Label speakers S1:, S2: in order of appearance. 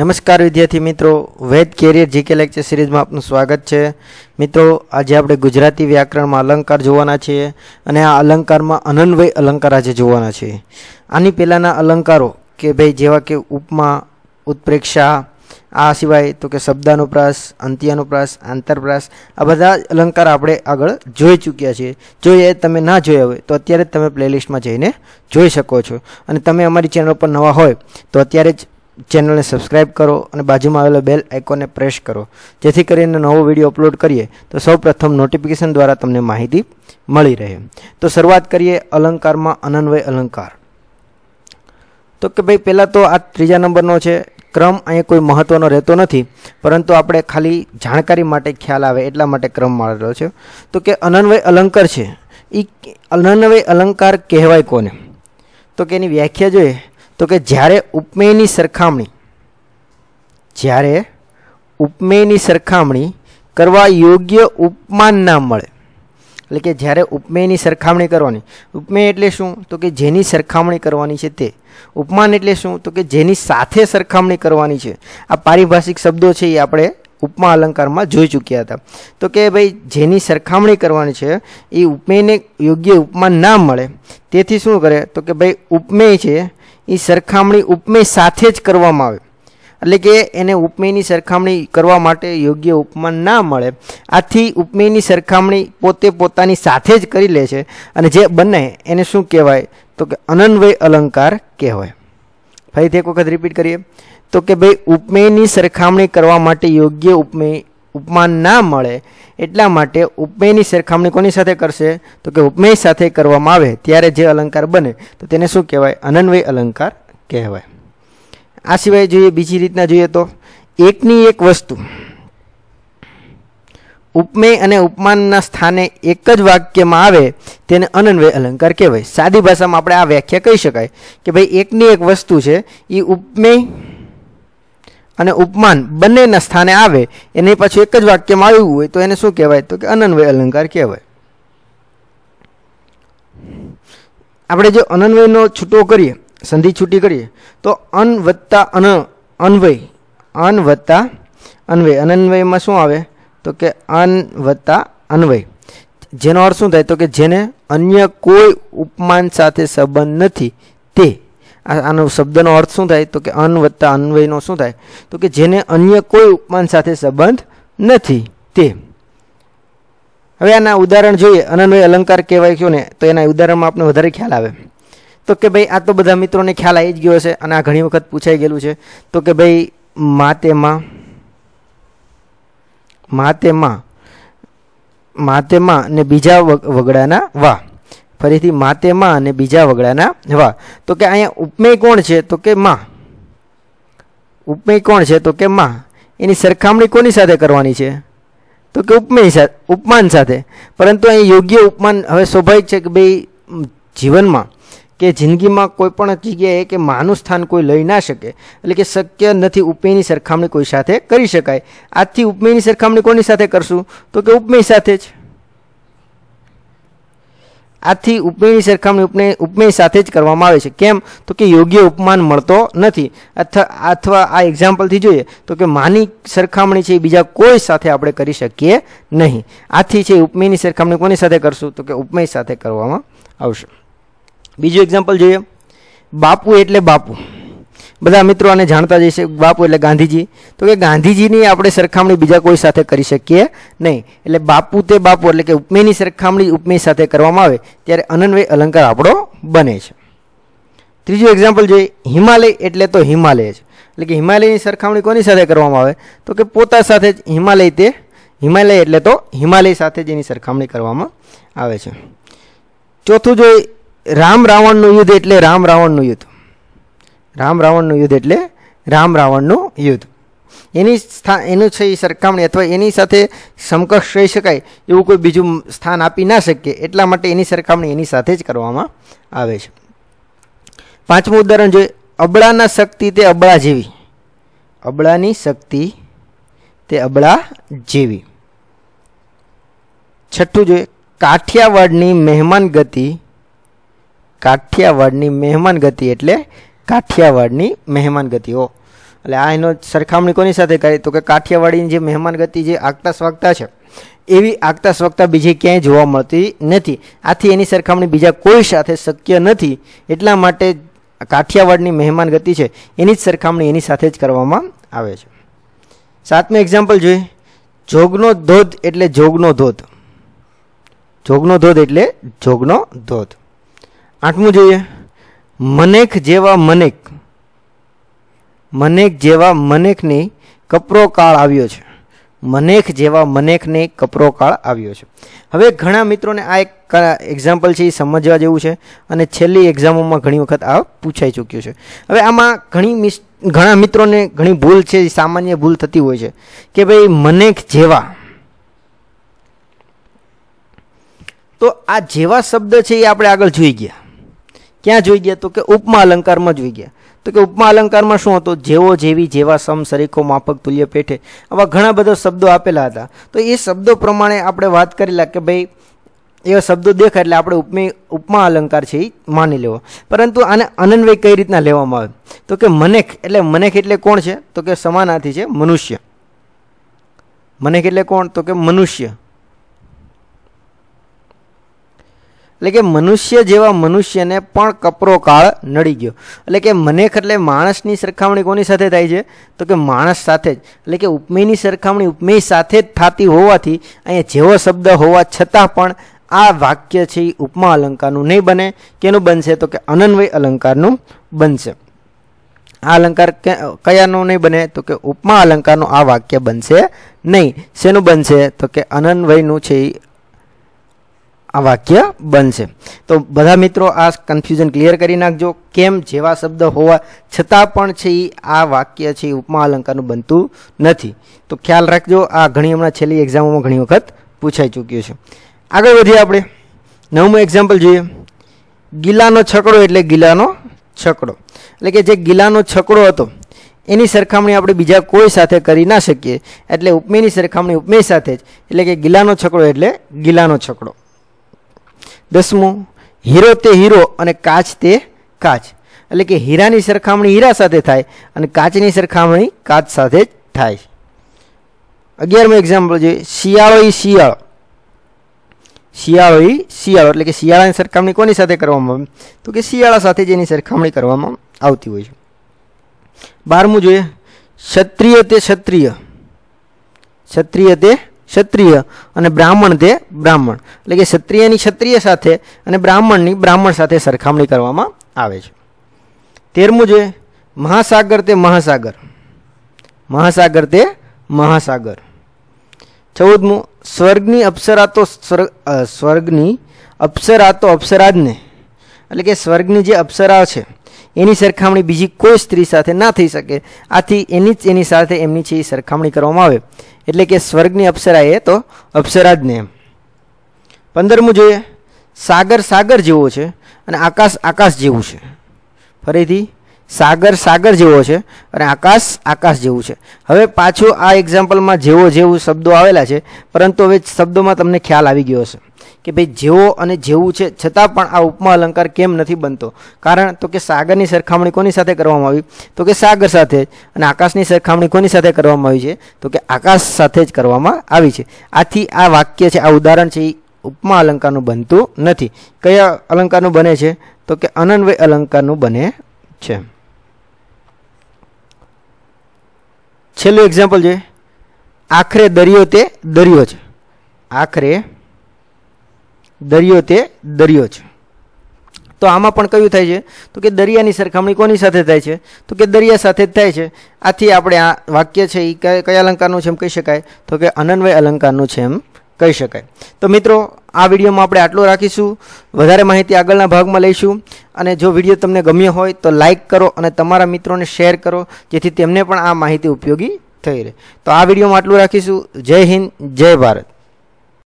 S1: નમસ્કાર વિદ્યાર્થી મિત્રો Ved career GK lecture series માં આપનું સ્વાગત છે મિત્રો આજે આપણે ગુજરાતી વ્યાકરણ માં અલંકાર જોવાના છે અને આ અલંકાર માં અનન્વય અલંકાર છે જોવાના છે આની પેલા ના અલંકારો કે ભાઈ જેવા કે ઉપમા ઉત્ત્રેક્ષા આ સિવાય તો કે શબ્દાનુપ્રાસ અંત્યાનુપ્રાસ અંતરપ્રાસ આ બધા અલંકાર આપણે આગળ જોઈ ચૂક્યા છે જોયે તમે ના જોયા હોય તો અત્યારે તમે પ્લે લિસ્ટ માં જઈને જોઈ શકો છો અને તમે અમારી ચેનલ પર નવા હોય તો અત્યારે જ ચેનલ ને સબસ્ક્રાઇબ કરો અને બાજુમાં આવેલો બેલ આઇકન પર પ્રેસ કરો જેથી કરીને નવો વિડિયો અપલોડ કરીએ તો સૌપ્રથમ નોટિફિકેશન દ્વારા તમને માહિતી મળી રહે તો શરૂઆત કરીએ અલંકારમાં અનન્વય અલંકાર તો કે ભાઈ પહેલા તો આ ત્રીજા નંબરનો છે ક્રમ આય કોઈ મહત્વનો રહેતો નથી પરંતુ આપણે ખાલી જાણકારી માટે ખ્યાલ આવે એટલા માટે ક્રમ મારતો છે તો કે અનન્વય અલંકાર છે ઈ અનન્વય અલંકાર કહેવાય કોને તો કેની વ્યાખ્યા જોઈએ તો કે જ્યારે ઉપમેયની સરખામણી જ્યારે ઉપમેયની સરખામણી કરવા યોગ્ય ઉપમાન ના મળે એટલે કે જ્યારે ઉપમેયની સરખામણી કરવાની ઉપમેય એટલે શું તો કે જેની સરખામણી કરવાની છે તે ઉપમાન એટલે શું તો કે જેની સાથે સરખામણી કરવાની છે આ પરિભાષિક શબ્દો છે એ આપણે ઉપમા અલંકારમાં જોઈ ચૂક્યા હતા તો કે ભાઈ જેની સરખામણી કરવાની છે એ ઉપમેયને યોગ્ય ઉપમાન ના મળે તેથી શું કરે તો કે ભાઈ ઉપમેય છે ఈ సర్ఖామణి ఉపమేే સાથેజ్ క్రవమావ అంటే కే ఎనే ఉపమేేని సర్ఖామణి క్రవమాటే యోగ్య ఉపమాన నా మలే ఆతి ఉపమేేని సర్ఖామణి పోతే పోతని సాతేజ్ కరిలేచే అనేజే బెన్నే ఎనే సూ కేవాయ తోకే అనన్వే అలంకార కేహోయ ఫై దేక్ ఒకజ్ రిపీట్ కరియే తోకే భై ఉపమేేని సర్ఖామణి క్రవమాటే యోగ్య ఉపమేే ઉપમાન ના મળે એટલા માટે ઉપમેય ની સરખામણી કોની સાથે કરશે તો કે ઉપમેય સાથે કરવામાં આવે ત્યારે જે અલંકાર બને તો તેને શું કહેવાય અનન્વય અલંકાર કહેવાય આ સિવાય જો બીજી રીતના જોઈએ તો એકની એક વસ્તુ ઉપમે અને ઉપમાન ના સ્થાને એક જ વાક્યમાં આવે તેને અનન્વય અલંકાર કહેવાય સાદી ભાષામાં આપણે આ વ્યાખ્યા કહી શકાય કે ભાઈ એકની એક વસ્તુ છે ઈ ઉપમે અને ઉપમાન બંનેના સ્થાને આવે એની પછી એક જ વાક્યમાં આવ્યું હોય તો એને શું કહેવાય તો કે અનન્વય અલંકાર કહેવાય આપણે જો અનન્વયનો છૂટો કરીએ સંધિ છૂટી કરીએ તો અન વત્તા અનવય અન વત્તા અનવય અનન્વયમાં શું આવે તો કે અન વત્તા અનવય જેનો અર્થ શું થાય તો કે જેને અન્ય કોઈ ઉપમાન સાથે સંબંધ નથી તે અન શબ્દનો અર્થ શું થાય તો કે અન વત્તા અનવયનો શું થાય તો કે જેને અન્ય કોઈ ઉપમાન સાથે સંબંધ નથી તે હવે આના ઉદાહરણ જોઈએ અનનો અલંકાર કહેવાય કેમ ને તો એના ઉદાહરણમાં આપને વધારે ખ્યાલ આવે તો કે ભઈ આ તો બધા મિત્રોને ખ્યાલ આવી જ ગયો હશે અને આ ઘણી વખત પૂછાઈ ગયેલું છે તો કે ભઈ માતેમા માતેમા માતેમા ને બીજા વગડાના વા ફરીથી માતે માં અને બીજા વગળાના હવા તો કે અહી ઉપમેય કોણ છે તો કે માં ઉપમેય કોણ છે તો કે માં એની સરખામણી કોની સાથે કરવાની છે તો કે ઉપમેય સાથે ઉપમાન સાથે પરંતુ અહી યોગ્ય ઉપમાન હવે સોભાય છે કે ભઈ જીવનમાં કે જિંદગીમાં કોઈ પણ ચીજ છે કે માનવ સ્થાન કોઈ લઈ ના શકે એટલે કે શક્ય નથી ઉપમેયની સરખામણી કોઈ સાથે કરી શકાય આજથી ઉપમેયની સરખામણી કોની સાથે કરશું તો કે ઉપમેય સાથે જ આથી ઉપમેયની સરખામણી ઉપમેય સાથે જ કરવામાં આવે છે કેમ તો કે યોગ્ય ઉપમાન મળતો નથી અથવા આ એક્ઝામ્પલ થી જોઈએ તો કે માની સરખામણી છે બીજા કોઈ સાથે આપણે કરી શકીએ નહીં આથી છે ઉપમેયની સરખામણી કોની સાથે કરશું તો કે ઉપમેય સાથે કરવામાં આવશે બીજો એક્ઝામ્પલ જોઈએ બાપુ એટલે બાપુ બધા મિત્રો અને જાણતા જે છે બાપુ એટલે ગાંધીજી તો કે ગાંધીજી ની આપણે સરખામણી બીજા કોઈ સાથે કરી શકીએ નહીં એટલે બાપુ તે બાપુ એટલે કે ઉપમેય ની સરખામણી ઉપમેય સાથે કરવામાં આવે ત્યારે અનન્વેય અલંકાર આપડો બને છે ત્રીજો એક્ઝામ્પલ જે હિમાલય એટલે તો હિમાલય છે એટલે કે હિમાલય ની સરખામણી કોની સાથે કરવામાં આવે તો કે પોતા સાથે જ હિમાલય તે હિમાલય એટલે તો હિમાલય સાથે જ ની સરખામણી કરવામાં આવે છે ચોથું જે રામ રાવણ નો યુદ્ધ એટલે રામ રાવણ નો યુદ્ધ રામ રાવણ નું યુદ્ધ એટલે રામ રાવણ નું યુદ્ધ એની સ્થાન એનું છેય સરખામણી અથવા એની સાથે સમકક્ષ રહી શકાય એવું કોઈ બીજું સ્થાન આપી ના શકે એટલા માટે એની સરખામણી એની સાથે જ કરવામાં આવે છે પાંચમું ઉદાહરણ જે અબળા ના શક્તિ તે અબળા જેવી અબળા ની શક્તિ તે અબળા જેવી છઠ્ઠું જે કાઠિયાવાડ ની મહેમાન ગતિ કાઠિયાવાડ ની મહેમાન ગતિ એટલે કાઠિયાવાડીની મહેમાન ગતિઓ એટલે આ એનો સરખામણી કોની સાથે કરી તો કે કાઠિયાવાડીની જે મહેમાન ગતિ જે આકતા સ્વક્તા છે એવી આકતા સ્વક્તા બીજે ક્યાં જોવા મળતી નથી આથી એની સરખામણી બીજા કોઈ સાથે શક્ય નથી એટલા માટે કાઠિયાવાડીની મહેમાન ગતિ છે એની સરખામણી એની સાથે જ કરવામાં આવે છે સાતમું એક્ઝામ્પલ જોઈએ જોગનો ધોત એટલે જોગનો ધોત જોગનો ધોત એટલે જોગનો ધોત આઠમું જોઈએ મણેક જેવા મણેક મણેક જેવા મણેક ને કપરો કાળ આવ્યો છે મણેક જેવા મણેક ને કપરો કાળ આવ્યો છે હવે ઘણા મિત્રોને આ એક એક્ઝામ્પલ છે એ સમજવા જેવું છે અને છેલ્લી એક્ઝામોમાં ઘણી વખત આવો પૂછાઈ ચૂક્યો છે હવે આમાં ઘણી ઘણા મિત્રોને ઘણી ભૂલ છે સામાન્ય ભૂલ થતી હોય છે કે ભાઈ મણેક જેવા તો આ જેવા શબ્દ છે એ આપણે આગળ જોઈ ગયા ક્યા જોઈ ગયા તો કે ઉપમા અલંકારમાં જઈ ગયા તો કે ઉપમા અલંકારમાં શું હતો જેવો જેવી જેવા સમ સરીકો માપક તુલ્ય પેઠે આવા ઘણા બધા શબ્દો આપેલા હતા તો એ શબ્દો પ્રમાણે આપણે વાત કરીલા કે ભઈ એ શબ્દો દેખ એટલે આપણે ઉપમે ઉપમા અલંકાર છે એ માની લેવો પરંતુ આને અનનવય કઈ રીતના લેવામાં આવે તો કે મણે એટલે મણે એટલે કોણ છે તો કે સમાન આથી છે મનુષ્ય મણે એટલે કોણ તો કે મનુષ્ય એટલે કે મનુષ્ય જેવો મનુષ્યને પણ કપરો કાળ નડી ગયો એટલે કે મને ખતલે માણસની સરખામણી કોની સાથે થાય છે તો કે માણસ સાથે જ એટલે કે ઉપમેયની સરખામણી ઉપમેય સાથે જ થાતી હોવાથી અહીં જેવો શબ્દ હોવા છતાં પણ આ વાક્ય છે ઉપમા અલંકારનો નઈ બને કે એનો બનશે તો કે અનન્વય અલંકારનો બનશે આ અલંકાર કયાનો નઈ બને તો કે ઉપમા અલંકારનો આ વાક્ય બનશે નહીં શેનો બનશે તો કે અનન્વયનો છે આ વાક્ય બનશે તો બધા મિત્રો આ કન્ફ્યુઝન ક્લિયર કરી નાખજો કેમ જેવા શબ્દ હોવા છતાં પણ છે આ વાક્ય છે ઉપમા અલંકારનું બનતું નથી તો ખ્યાલ રાખજો આ ઘણી આપણા છેલી એક્ઝામોમાં ઘણી વખત પૂછાઈ ચૂક્યું છે આગળ વધીએ આપણે નવમો એક્ઝામ્પલ જોઈએ ગિલાનો છકડો એટલે ગિલાનો છકડો એટલે કે જે ગિલાનો છકડો હતો એની સરખામણી આપણે બીજા કોઈ સાથે કરી ના શકીએ એટલે ઉપમેની સરખામણી ઉપમેય સાથે જ એટલે કે ગિલાનો છકડો એટલે ગિલાનો છકડો દસમો હીરો તે હીરો અને કાચ તે કાચ એટલે કે हीरा ની સરખામણી हीरा સાથે થાય અને કાચ ની સરખામણી કાચ સાથે થાય 11 મો એક્ઝામ્પલ જોઈએ CR O E CR CR એટલે કે સીઆર ની સરખામણી કોની સાથે કરવામાં તો કે સીઆરા સાથે જ એની સરખામણી કરવામાં આવતી હોય છે 12 મો જોઈએ ક્ષત્રિય તે ક્ષત્રિય ક્ષત્રિય તે क्षत्रिय અને બ્રાહ્મણ દે બ્રાહ્મણ એટલે કે ક્ષત્રિયની ક્ષત્રિય સાથે અને બ્રાહ્મણની બ્રાહ્મણ સાથે સરખામણી કરવામાં આવે છે 13 મો જે મહાસાગર તે મહાસાગર મહાસાગર દે મહાસાગર 14 મો સ્વર્ગની અપ્સરા તો સ્વર્ગની અપ્સરા તો અપ્સરા જ ને એટલે કે સ્વર્ગની જે અપ્સરા છે એની સરખામણી બીજી કોઈ સ્ત્રી સાથે ના થઈ શકે આથી એની જ એની સાથે એમની છે એ સરખામણી કરવામાં આવે એટલે કે સ્વર્ગની અપ્સરા એ તો અપ્સરા જ ને એમ પંદરમું જોઈએ સાગર સાગર જેવો છે અને આકાશ આકાશ જેવું છે ફરીથી સાગર સાગર જેવો છે અને આકાશ આકાશ જેવું છે હવે પાછું આ એક્ઝામ્પલમાં જેવો જેવું શબ્દો આવેલા છે પરંતુ હવે શબ્દોમાં તમને ખ્યાલ આવી ગયો હશે કે ભાઈ જેવો અને જેવું છે છતાં પણ આ ઉપમા અલંકાર કેમ નથી બનતો કારણ તો કે સાગરની સરખામણી કોની સાથે કરવામાં આવી તો કે સાગર સાથે અને આકાશની સરખામણી કોની સાથે કરવામાં આવી છે તો કે આકાશ સાથે જ કરવામાં આવી છે આથી આ વાક્ય છે આ ઉદાહરણ છે એ ઉપમા અલંકારનું બનતું નથી કયા અલંકારનું બને છે તો કે અનન્વય અલંકારનું બને છે છેલ્લું એક્ઝામ્પલ છે આખરે દરિયો તે દરિયો છે આખરે દર્યો તે દર્યો છે તો આમાં પણ કયું થાય છે તો કે દરિયાની સરખામણી કોની સાથે થાય છે તો કે દરિયા સાથે જ થાય છે આથી આપણે આ વાક્ય છે ઈ કયા અલંકારનો છે એમ કહી શકાય તો કે અનન્વય અલંકારનો છે એમ કહી શકાય તો મિત્રો આ વિડિયોમાં આપણે આટલું રાખીશું વધારે માહિતી આગળના ભાગમાં લઈશું અને જો વિડિયો તમને ગમ્યો હોય તો લાઈક કરો અને તમારા મિત્રોને શેર કરો જેથી તેમને પણ આ માહિતી ઉપયોગી થઈ રહે તો આ વિડિયોમાં આટલું રાખીશું જય હિન્દ જય ભારત